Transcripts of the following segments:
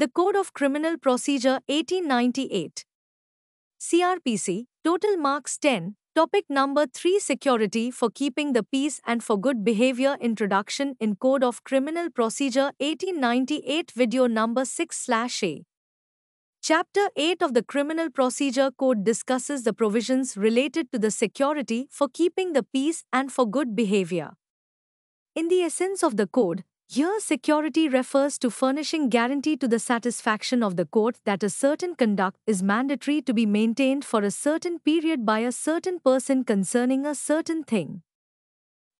The Code of Criminal Procedure 1898. CRPC, total marks 10, topic number 3 Security for keeping the peace and for good behavior introduction in Code of Criminal Procedure 1898 video number 6/A. Chapter 8 of the Criminal Procedure Code discusses the provisions related to the security for keeping the peace and for good behavior. In the essence of the code, here, security refers to furnishing guarantee to the satisfaction of the court that a certain conduct is mandatory to be maintained for a certain period by a certain person concerning a certain thing.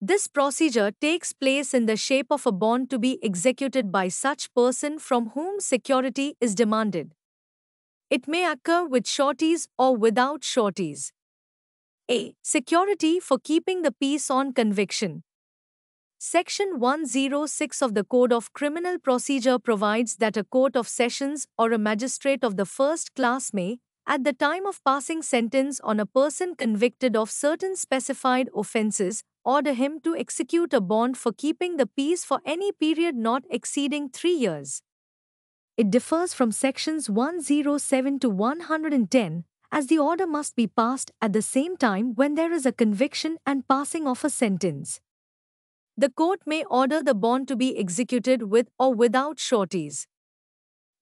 This procedure takes place in the shape of a bond to be executed by such person from whom security is demanded. It may occur with shorties or without shorties. A. Security for keeping the peace on conviction. Section 106 of the Code of Criminal Procedure provides that a court of sessions or a magistrate of the first class may, at the time of passing sentence on a person convicted of certain specified offences, order him to execute a bond for keeping the peace for any period not exceeding three years. It differs from sections 107 to 110, as the order must be passed at the same time when there is a conviction and passing of a sentence. The court may order the bond to be executed with or without sureties.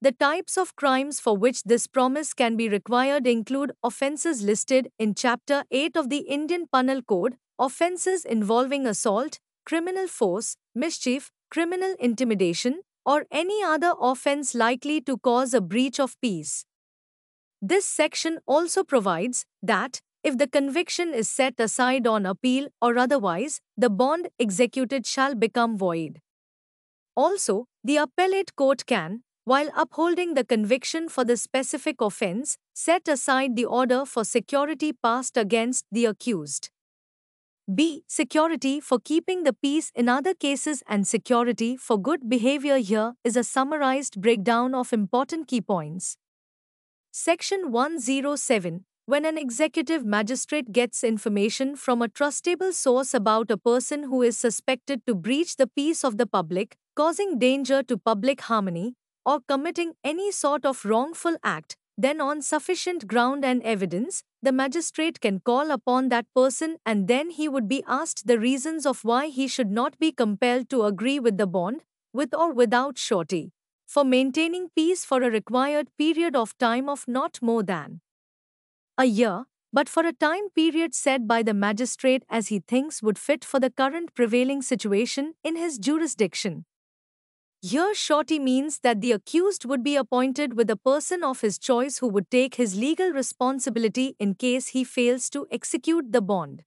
The types of crimes for which this promise can be required include offences listed in Chapter 8 of the Indian Penal Code, offences involving assault, criminal force, mischief, criminal intimidation, or any other offence likely to cause a breach of peace. This section also provides that, if the conviction is set aside on appeal or otherwise, the bond executed shall become void. Also, the appellate court can, while upholding the conviction for the specific offense, set aside the order for security passed against the accused. B. Security for keeping the peace in other cases and security for good behavior here is a summarized breakdown of important key points. Section 107 when an executive magistrate gets information from a trustable source about a person who is suspected to breach the peace of the public, causing danger to public harmony, or committing any sort of wrongful act, then on sufficient ground and evidence, the magistrate can call upon that person and then he would be asked the reasons of why he should not be compelled to agree with the bond, with or without surety, for maintaining peace for a required period of time of not more than a year, but for a time period set by the magistrate as he thinks would fit for the current prevailing situation in his jurisdiction. Here, shorty means that the accused would be appointed with a person of his choice who would take his legal responsibility in case he fails to execute the bond.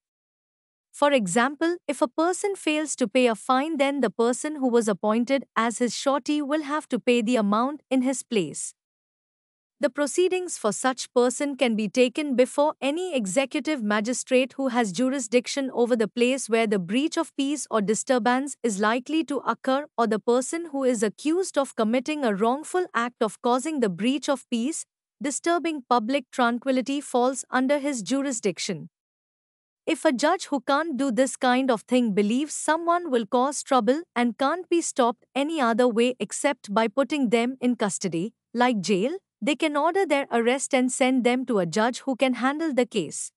For example, if a person fails to pay a fine, then the person who was appointed as his shorty will have to pay the amount in his place the proceedings for such person can be taken before any executive magistrate who has jurisdiction over the place where the breach of peace or disturbance is likely to occur or the person who is accused of committing a wrongful act of causing the breach of peace, disturbing public tranquility falls under his jurisdiction. If a judge who can't do this kind of thing believes someone will cause trouble and can't be stopped any other way except by putting them in custody, like jail, they can order their arrest and send them to a judge who can handle the case.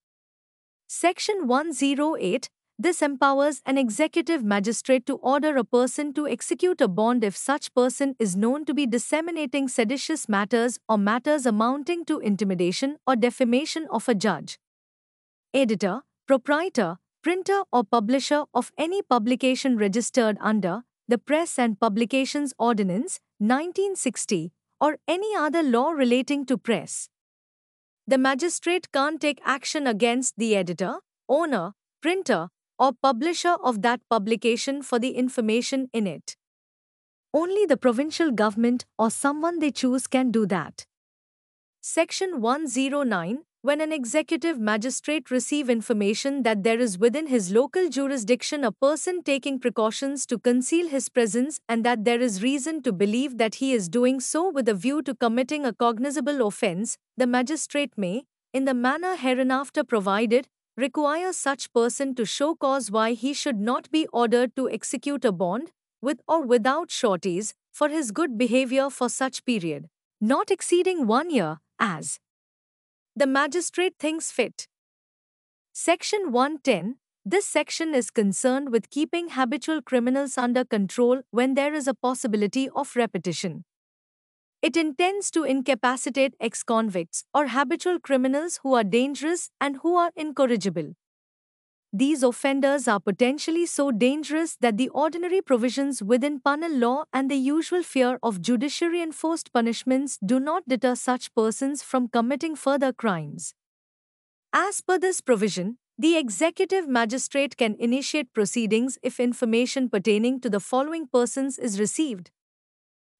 Section 108 This empowers an executive magistrate to order a person to execute a bond if such person is known to be disseminating seditious matters or matters amounting to intimidation or defamation of a judge. Editor, proprietor, printer, or publisher of any publication registered under the Press and Publications Ordinance 1960 or any other law relating to press. The magistrate can't take action against the editor, owner, printer, or publisher of that publication for the information in it. Only the provincial government or someone they choose can do that. Section 109 when an executive magistrate receive information that there is within his local jurisdiction a person taking precautions to conceal his presence and that there is reason to believe that he is doing so with a view to committing a cognizable offence, the magistrate may, in the manner hereinafter provided, require such person to show cause why he should not be ordered to execute a bond, with or without sureties, for his good behaviour for such period, not exceeding one year, as the magistrate thinks fit. Section 110 This section is concerned with keeping habitual criminals under control when there is a possibility of repetition. It intends to incapacitate ex convicts or habitual criminals who are dangerous and who are incorrigible these offenders are potentially so dangerous that the ordinary provisions within penal law and the usual fear of judiciary enforced punishments do not deter such persons from committing further crimes. As per this provision, the executive magistrate can initiate proceedings if information pertaining to the following persons is received.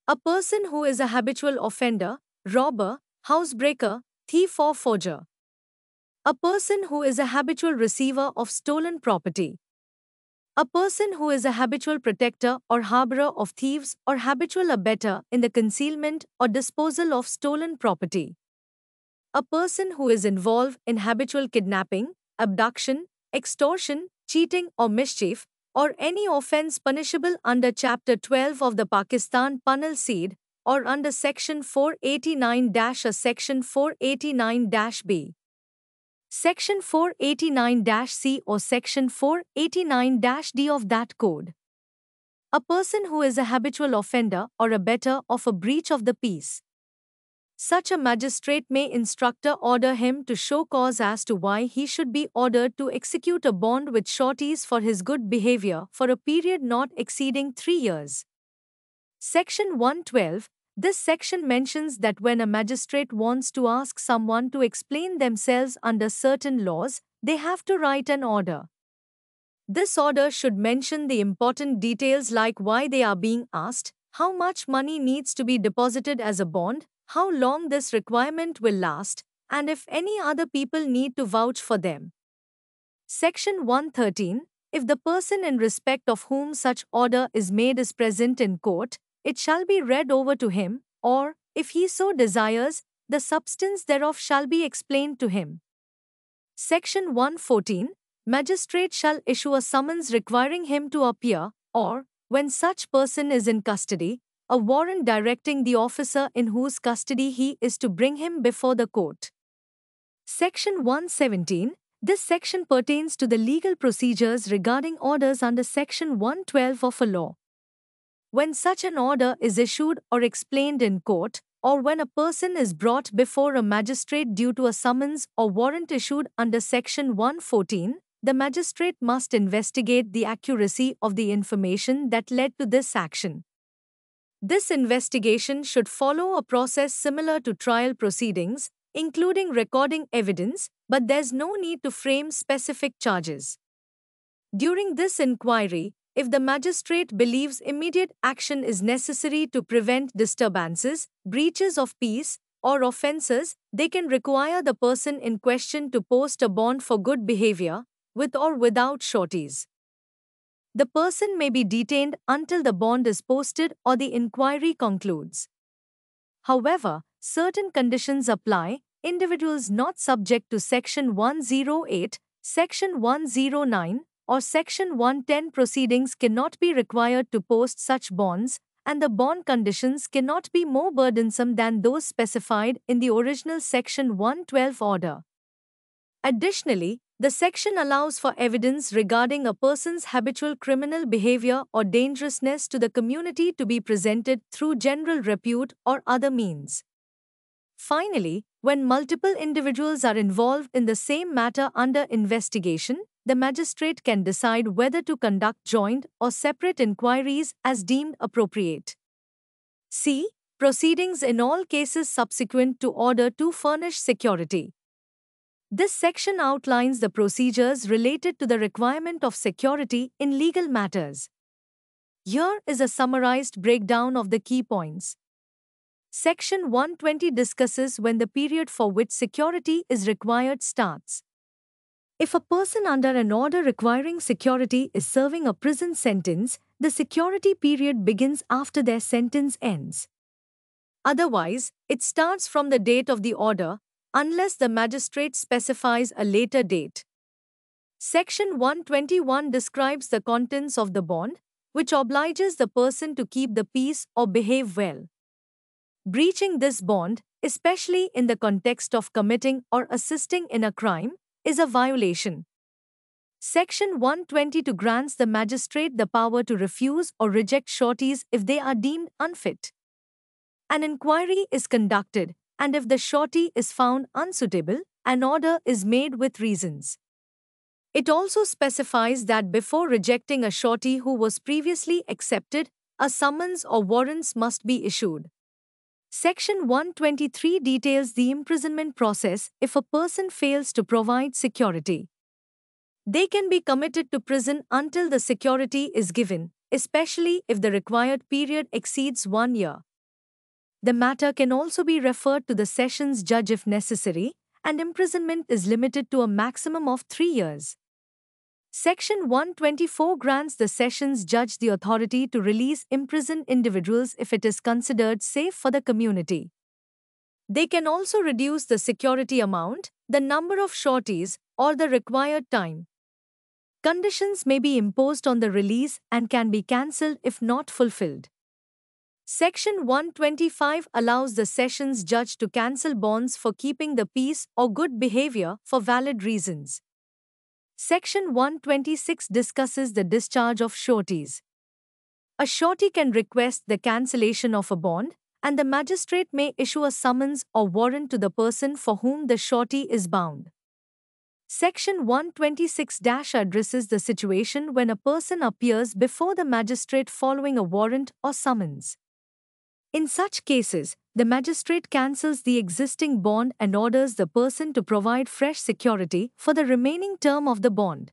A person who is a habitual offender, robber, housebreaker, thief or forger. A person who is a habitual receiver of stolen property. A person who is a habitual protector or harborer of thieves or habitual abettor in the concealment or disposal of stolen property. A person who is involved in habitual kidnapping, abduction, extortion, cheating, or mischief, or any offense punishable under Chapter 12 of the Pakistan Penal Code or under Section 489 a Section 489 B. Section 489-C or Section 489-D of that code. A person who is a habitual offender or abettor of a breach of the peace. Such a magistrate may instructor order him to show cause as to why he should be ordered to execute a bond with shorties for his good behavior for a period not exceeding three years. Section 112, this section mentions that when a magistrate wants to ask someone to explain themselves under certain laws, they have to write an order. This order should mention the important details like why they are being asked, how much money needs to be deposited as a bond, how long this requirement will last, and if any other people need to vouch for them. Section 113 If the person in respect of whom such order is made is present in court, it shall be read over to him, or, if he so desires, the substance thereof shall be explained to him. Section 114 Magistrate shall issue a summons requiring him to appear, or, when such person is in custody, a warrant directing the officer in whose custody he is to bring him before the court. Section 117 This section pertains to the legal procedures regarding orders under Section 112 of a law. When such an order is issued or explained in court, or when a person is brought before a magistrate due to a summons or warrant issued under Section 114, the magistrate must investigate the accuracy of the information that led to this action. This investigation should follow a process similar to trial proceedings, including recording evidence, but there's no need to frame specific charges. During this inquiry, if the magistrate believes immediate action is necessary to prevent disturbances, breaches of peace, or offences, they can require the person in question to post a bond for good behaviour, with or without shorties. The person may be detained until the bond is posted or the inquiry concludes. However, certain conditions apply, individuals not subject to Section 108, Section 109, or Section 110 proceedings cannot be required to post such bonds, and the bond conditions cannot be more burdensome than those specified in the original Section 112 order. Additionally, the section allows for evidence regarding a person's habitual criminal behavior or dangerousness to the community to be presented through general repute or other means. Finally, when multiple individuals are involved in the same matter under investigation, the magistrate can decide whether to conduct joint or separate inquiries as deemed appropriate. C. Proceedings in all cases subsequent to order to furnish security. This section outlines the procedures related to the requirement of security in legal matters. Here is a summarized breakdown of the key points. Section 120 discusses when the period for which security is required starts. If a person under an order requiring security is serving a prison sentence, the security period begins after their sentence ends. Otherwise, it starts from the date of the order, unless the magistrate specifies a later date. Section 121 describes the contents of the bond, which obliges the person to keep the peace or behave well. Breaching this bond, especially in the context of committing or assisting in a crime, is a violation. Section 122 grants the magistrate the power to refuse or reject shorties if they are deemed unfit. An inquiry is conducted, and if the shorty is found unsuitable, an order is made with reasons. It also specifies that before rejecting a shorty who was previously accepted, a summons or warrants must be issued. Section 123 details the imprisonment process if a person fails to provide security. They can be committed to prison until the security is given, especially if the required period exceeds one year. The matter can also be referred to the sessions judge if necessary, and imprisonment is limited to a maximum of three years. Section 124 grants the Sessions Judge the authority to release imprisoned individuals if it is considered safe for the community. They can also reduce the security amount, the number of shorties, or the required time. Conditions may be imposed on the release and can be cancelled if not fulfilled. Section 125 allows the Sessions Judge to cancel bonds for keeping the peace or good behavior for valid reasons. Section 126 discusses the discharge of sureties. A shorty can request the cancellation of a bond, and the magistrate may issue a summons or warrant to the person for whom the shorty is bound. Section 126 addresses the situation when a person appears before the magistrate following a warrant or summons. In such cases, the magistrate cancels the existing bond and orders the person to provide fresh security for the remaining term of the bond.